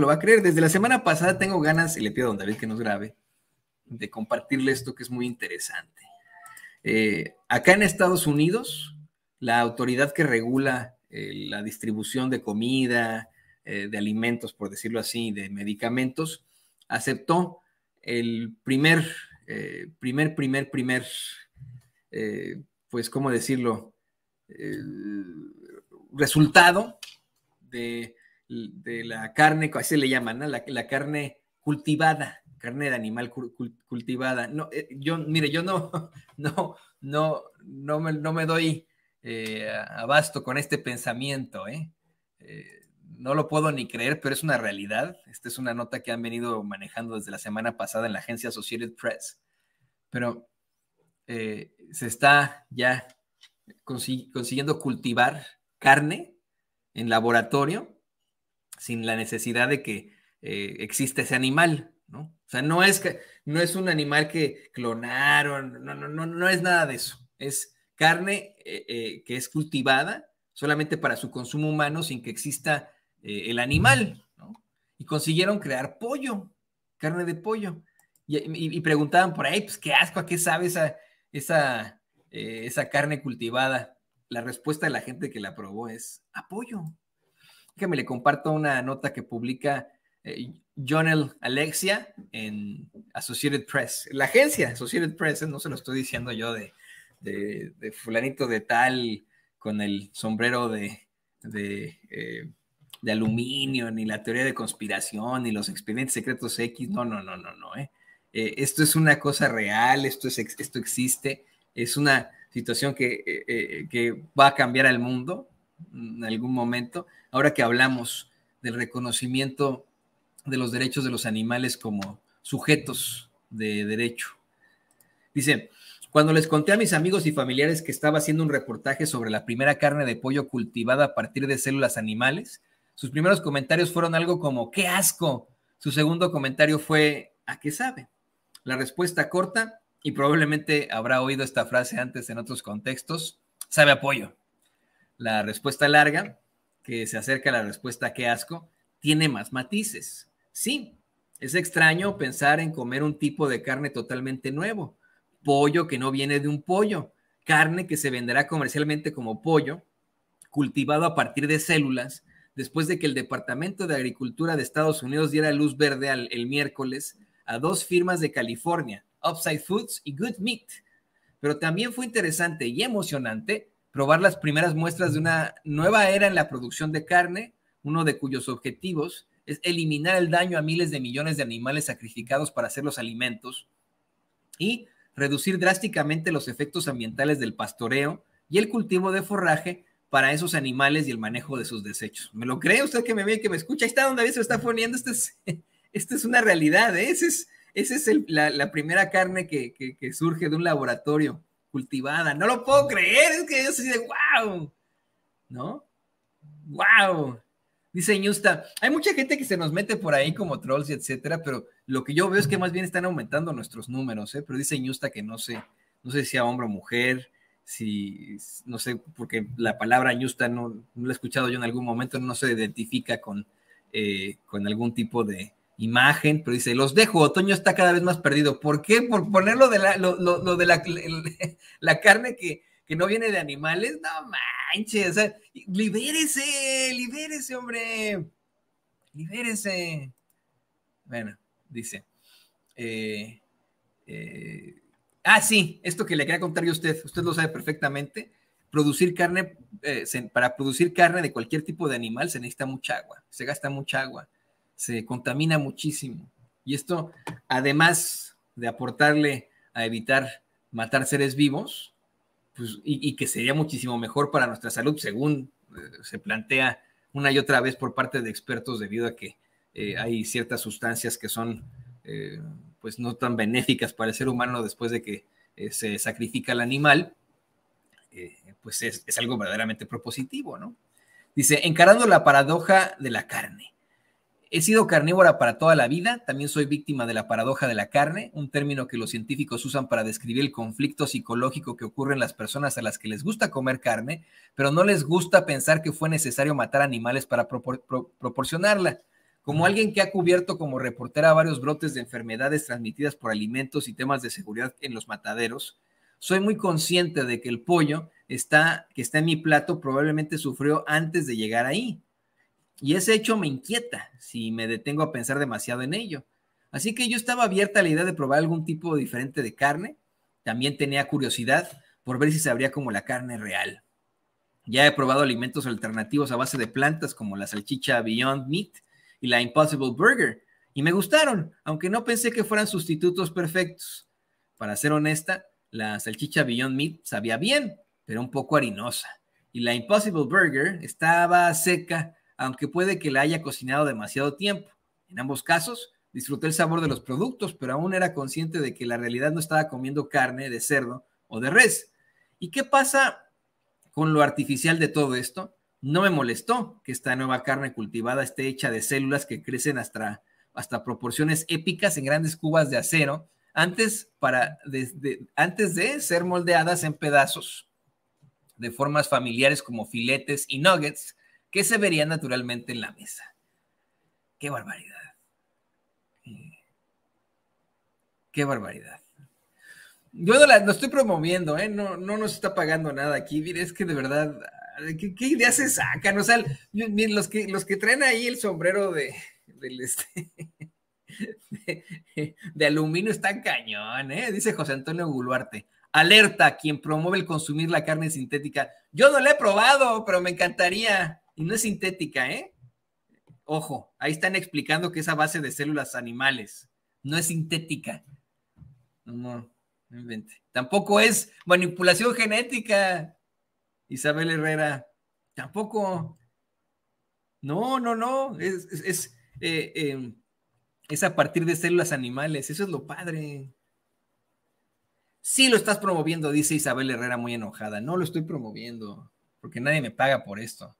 lo va a creer. Desde la semana pasada tengo ganas, y le pido a don David que nos grabe, de compartirle esto que es muy interesante. Eh, acá en Estados Unidos, la autoridad que regula eh, la distribución de comida, eh, de alimentos, por decirlo así, de medicamentos, aceptó el primer, primer, primer, primer, pues, ¿cómo decirlo? resultado de de la carne, así le llaman, la, carne cultivada, carne de animal cultivada. No, eh, yo, mire, yo no, no, no, no me, no me doy eh, abasto con este pensamiento, ¿eh? No lo puedo ni creer, pero es una realidad. Esta es una nota que han venido manejando desde la semana pasada en la agencia Associated Press. Pero se está ya consiguiendo cultivar carne en laboratorio sin la necesidad de que eh, exista ese animal, ¿no? O sea, no es, que, no es un animal que clonaron, no, no, no, no es nada de eso. Es carne eh, eh, que es cultivada solamente para su consumo humano sin que exista el animal, ¿no? Y consiguieron crear pollo, carne de pollo. Y, preguntaban por ahí, pues qué asco, ¿a qué sabe esa, esa, esa carne cultivada? La respuesta de la gente que la probó es apoyo me le comparto una nota que publica eh, Jonel Alexia en Associated Press. La agencia Associated Press, no se lo estoy diciendo yo de, fulanito de tal con el sombrero de, eh, de, aluminio, ni la teoría de conspiración, ni los expedientes secretos X. No, no, no, no, no. Eh. esto es una cosa real, esto, es, esto existe, es una situación que, que va a cambiar al mundo en algún momento, ahora que hablamos del reconocimiento de los derechos de los animales como sujetos de derecho. Dice, cuando les conté a mis amigos y familiares que estaba haciendo un reportaje sobre la primera carne de pollo cultivada a partir de células animales, sus primeros comentarios fueron algo como, ¡qué asco! Su segundo comentario fue, ¿a qué sabe? La respuesta corta, y probablemente habrá oído esta frase antes en otros contextos, sabe a pollo la respuesta larga, que se acerca a la respuesta que asco, tiene más matices. Sí, es extraño pensar en comer un tipo de carne totalmente nuevo, pollo que no viene de un pollo, carne que se venderá comercialmente como pollo, cultivado a partir de células, después de que el Departamento de Agricultura de Estados Unidos diera luz verde el miércoles a dos firmas de California, Upside Foods y Good Meat. Pero también fue interesante y emocionante probar las primeras muestras de una nueva era en la producción de carne, uno de cuyos objetivos es eliminar el daño a miles de millones de animales sacrificados para hacer los alimentos y reducir drásticamente los efectos ambientales del pastoreo y el cultivo de forraje para esos animales y el manejo de sus desechos. ¿Me lo cree usted que me ve y que me escucha? Ahí está donde se está poniendo. Esta es, una realidad. ¿eh? Esa es, la, primera carne que surge de un laboratorio cultivada. No lo puedo creer, es que yo soy de wow, ¿no? Wow. Dice Ñusta, hay mucha gente que se nos mete por ahí como trolls y etcétera, pero lo que yo veo es que más bien están aumentando nuestros números, ¿eh? Pero dice Ñusta que no sé, no sé si a hombre o mujer, si, no sé, porque la palabra Ñusta no, no la he escuchado yo en algún momento, no se identifica con, eh, con algún tipo de, imagen, pero dice, los dejo, otoño está cada vez más perdido. ¿Por qué? Por ponerlo de la, lo, de la, carne que, no viene de animales. No manches, libérese, libérese, hombre. Libérese. Bueno, dice. Eh, eh, ah, sí, esto que le quería contar yo a usted, usted lo sabe perfectamente. Producir carne, eh, para producir carne de cualquier tipo de animal se necesita mucha agua, se gasta mucha agua se contamina muchísimo. Y esto, además de aportarle a evitar matar seres vivos, pues, y, que sería muchísimo mejor para nuestra salud, según eh, se plantea una y otra vez por parte de expertos, debido a que eh, hay ciertas sustancias que son eh, pues no tan benéficas para el ser humano después de que se sacrifica el animal, pues es, es algo verdaderamente propositivo, ¿no? Dice, encarando la paradoja de la carne He sido carnívora para toda la vida, también soy víctima de la paradoja de la carne, un término que los científicos usan para describir el conflicto psicológico que ocurre en las personas a las que les gusta comer carne, pero no les gusta pensar que fue necesario matar animales para proporcionarla. Como alguien que ha cubierto como reportera varios brotes de enfermedades transmitidas por alimentos y temas de seguridad en los mataderos, soy muy consciente de que el pollo está, que está en mi plato probablemente sufrió antes de llegar ahí y ese hecho me inquieta si me detengo a pensar demasiado en ello. Así que yo estaba abierta a la idea de probar algún tipo diferente de carne. También tenía curiosidad por ver si sabría como la carne real. Ya he probado alimentos alternativos a base de plantas como la salchicha Beyond Meat y la Impossible Burger, y me gustaron, aunque no pensé que fueran sustitutos perfectos. Para ser honesta, la salchicha Beyond Meat sabía bien, pero un poco harinosa, y la Impossible Burger estaba seca aunque puede que la haya cocinado demasiado tiempo. En ambos casos, disfruté el sabor de los productos, pero aún era consciente de que la realidad no estaba comiendo carne de cerdo o de res. ¿Y qué pasa con lo artificial de todo esto? No me molestó que esta nueva carne cultivada esté hecha de células que crecen hasta, hasta proporciones épicas en grandes cubas de acero, antes, para, antes de ser moldeadas en pedazos de formas familiares como filetes y nuggets, que se vería naturalmente en la mesa. ¡Qué barbaridad! ¡Qué barbaridad! Yo no, estoy promoviendo, ¿eh? no, no nos está pagando nada aquí. es que de verdad, ¿qué, ideas se sacan? O sea, los, que, los que traen ahí el sombrero este, de, de, aluminio están cañón, ¿eh? dice José Antonio Guluarte. Alerta, quien promueve el consumir la carne sintética. Yo no la he probado, pero me encantaría no es sintética, ¿eh? Ojo, ahí están explicando que esa base de células animales, no es sintética. No, no, no invente. Tampoco es manipulación genética, Isabel Herrera. Tampoco. No, no, no. Es, es, es eh, em, a partir de células animales. Eso es lo padre. Sí lo estás promoviendo, dice Isabel Herrera muy enojada. No lo estoy promoviendo, porque nadie me paga por esto.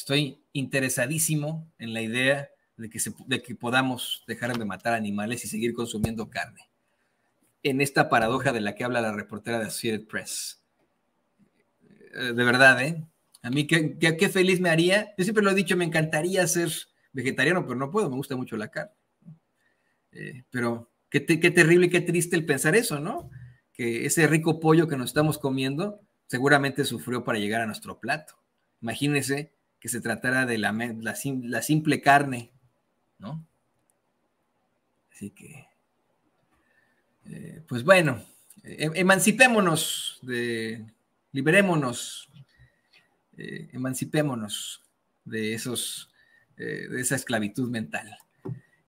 Estoy interesadísimo en la idea de que, podamos dejar de matar animales y seguir consumiendo carne. En esta paradoja de la que habla la reportera de Associated Press. Eh, de verdad, ¿eh? A mí qué, feliz me haría. Yo siempre lo he dicho, me encantaría ser vegetariano, pero no puedo, me gusta mucho la carne. Eh, pero qué, qué, terrible y qué triste el pensar eso, ¿no? Que ese rico pollo que nos estamos comiendo seguramente sufrió para llegar a nuestro plato. Imagínense que se tratara de la, simple carne, ¿no? Así que, eh, pues bueno, eh, emancipémonos, de, liberémonos, eh, emancipémonos de, esos, de esa esclavitud mental.